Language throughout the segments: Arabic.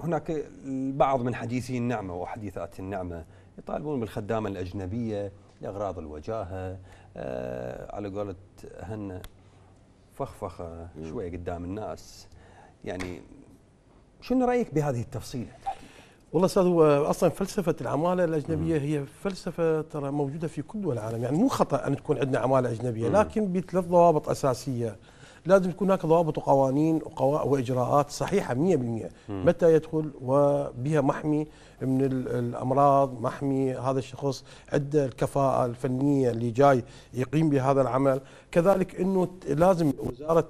هناك البعض من حديثي النعمة وحديثات النعمة يطالبون بالخدامة الأجنبية لأغراض الوجاهة آه، على قولة هن فخفخة شوية قدام الناس يعني شنو رأيك بهذه التفصيلة والله استاذ هو اصلا فلسفه العماله الاجنبيه هي فلسفه ترى موجوده في كل دول العالم يعني مو خطا ان تكون عندنا عماله اجنبيه لكن بثلاث ضوابط اساسيه لازم تكون هناك ضوابط وقوانين واجراءات صحيحه 100% متى يدخل وبها محمي من الامراض محمي هذا الشخص عنده الكفاءه الفنيه اللي جاي يقيم بهذا العمل كذلك انه لازم وزاره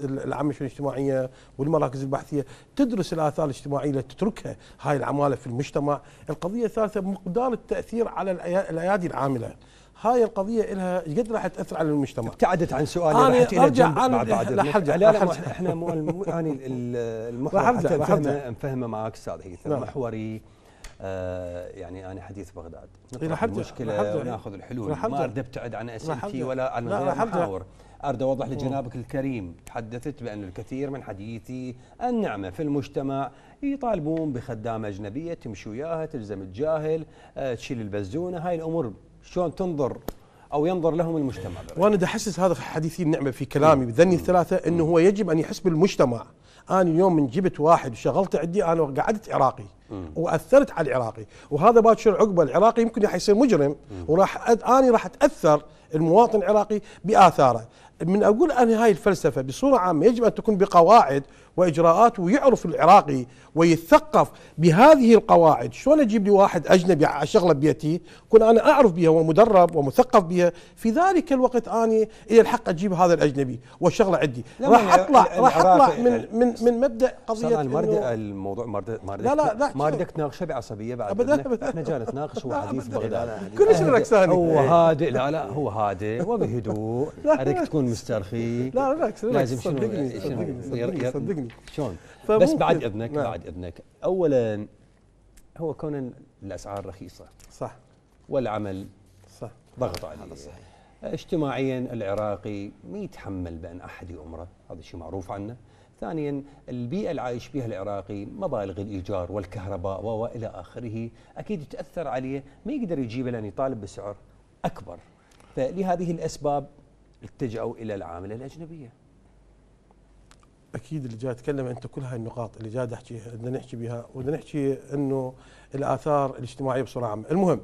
العمل الاجتماعيه والمراكز البحثيه تدرس الاثار الاجتماعيه اللي تتركها هاي العماله في المجتمع القضيه الثالثه مقدار التاثير على الايادي العامله هاي القضيه لها قد راح تاثر على المجتمع ابتعدت عن سؤالي انا رحت الى جنب أنا بعد لا حرجع لا لا احنا مو اني المحور حتى نفهمه معك استاذ هيثم نعم. محوري آه يعني انا حديث بغداد المشكله وناخذ الحلول ما اريد ابتعد عن اسئلتي ولا عن غير المحاور اريد اوضح لجنابك الكريم تحدثت بان الكثير من حديثي النعمه في المجتمع يطالبون بخدامه اجنبيه تمشي وياها تلزم الجاهل آه تشيل البزونه هاي الامور شلون تنظر او ينظر لهم المجتمع وانا احسس هذا حديثي النعمه في كلامي بذني الثلاثه انه هو يجب ان يحس بالمجتمع انا اليوم من جبت واحد وشغلت عندي انا قعدت عراقي واثرت على العراقي وهذا باكر عقبه العراقي يمكن راح يصير مجرم وراح اني راح اتاثر المواطن العراقي باثاره من اقول انا هاي الفلسفه بصوره عامه يجب ان تكون بقواعد واجراءات ويعرف العراقي ويتثقف بهذه القواعد، شلون اجيب لي واحد اجنبي اشغله شغله بيتي؟ كون انا اعرف بها ومدرب ومثقف بها، في ذلك الوقت اني الي الحق اجيب هذا الاجنبي واشغله عندي، راح يعني اطلع راح اطلع من يعني من من مبدا قضيه ما الموضوع ما لا لا ما بدك تناقشه بعصبيه بعد ابدا احنا جانا نتناقش هو حديث بغداد كلش ركساني هو هادئ لا لا هو هادئ وبهدوء اريدك تكون مسترخي لا بالعكس لازم صدقني صدقني صدقني, شلون بس بعد اذنك نعم. بعد اذنك اولا هو كون الاسعار رخيصه صح والعمل صح ضغط عليه صحيح اجتماعيا العراقي ما يتحمل بان احد يؤمره هذا شيء معروف عنه ثانيا البيئة اللي عايش بها العراقي مبالغ الإيجار والكهرباء وإلى آخره أكيد تأثر عليه ما يقدر يجيبه لأن يطالب بسعر أكبر فلهذه الأسباب اتجهوا الى العامله الاجنبيه اكيد اللي جاي اتكلم انت كل هاي النقاط اللي جاي احكيها بدنا نحكي بها وبدنا نحكي انه الاثار الاجتماعيه بصوره عامه، المهم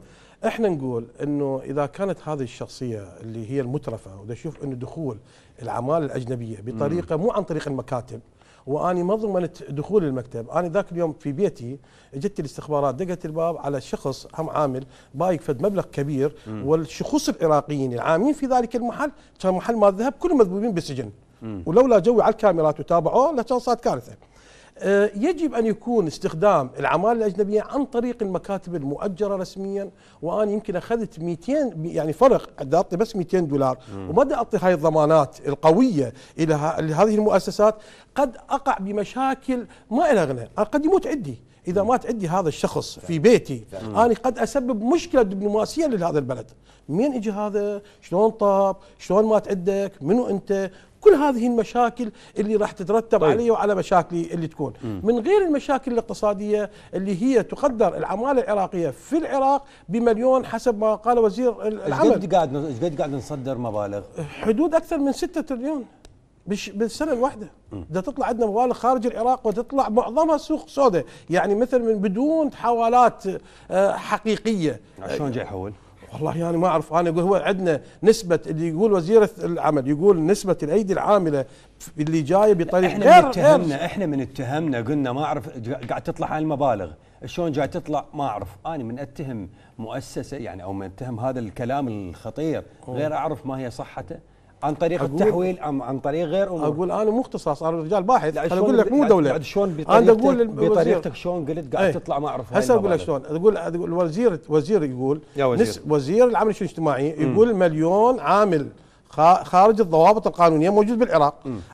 احنا نقول انه اذا كانت هذه الشخصيه اللي هي المترفه وده اشوف انه دخول العماله الاجنبيه بطريقه مم. مو عن طريق المكاتب واني ما ضمنت دخول المكتب انا ذاك اليوم في بيتي جت الاستخبارات دقت الباب على شخص هم عامل بايك فد مبلغ كبير مم. والشخص العراقيين العامين في ذلك المحل كان محل ما ذهب كلهم مذبوبين بالسجن ولولا جوي على الكاميرات وتابعوه لكان صارت كارثه آه، يجب ان يكون استخدام العماله الاجنبيه عن طريق المكاتب المؤجره رسميا وانا يمكن اخذت 200 يعني فرق اعطي بس 200 دولار وما اعطي هاي الضمانات القويه الى هذه المؤسسات قد اقع بمشاكل ما لها غنى قد يموت عندي اذا مات عندي هذا الشخص في بيتي انا قد اسبب مشكله دبلوماسيه لهذا البلد مين اجى هذا شلون طاب شلون مات عندك منو انت كل هذه المشاكل اللي راح تترتب طيب. علي وعلى مشاكلي اللي تكون م. من غير المشاكل الاقتصاديه اللي هي تقدر العماله العراقيه في العراق بمليون حسب ما قال وزير العمل قد قاعد قد قاعد نصدر مبالغ حدود اكثر من 6 تريليون بش بالسنه الواحده ده تطلع عندنا مبالغ خارج العراق وتطلع معظمها سوق سوداء يعني مثل من بدون حوالات آه، حقيقيه آه، شلون جاي يحول؟ والله يعني ما اعرف انا اقول هو عندنا نسبه اللي يقول وزير العمل يقول نسبه الايدي العامله اللي جايه بطريقه احنا من اتهمنا احنا من اتهمنا قلنا ما اعرف قاعد تطلع هاي المبالغ شلون جاي تطلع ما اعرف انا من اتهم مؤسسه يعني او من اتهم هذا الكلام الخطير غير اعرف ما هي صحته عن طريق التحويل ام عن طريق غير امور اقول انا مو اختصاص انا رجال باحث انا اقول لك مو دوله بعد شلون بطريقتك بطريقتك شلون قلت قاعد ايه تطلع ما اعرف هسه اقول لك شلون اقول الوزير وزير يقول يا وزير, نس وزير العمل الاجتماعي يقول مليون عامل خارج الضوابط القانونيه موجود بالعراق م.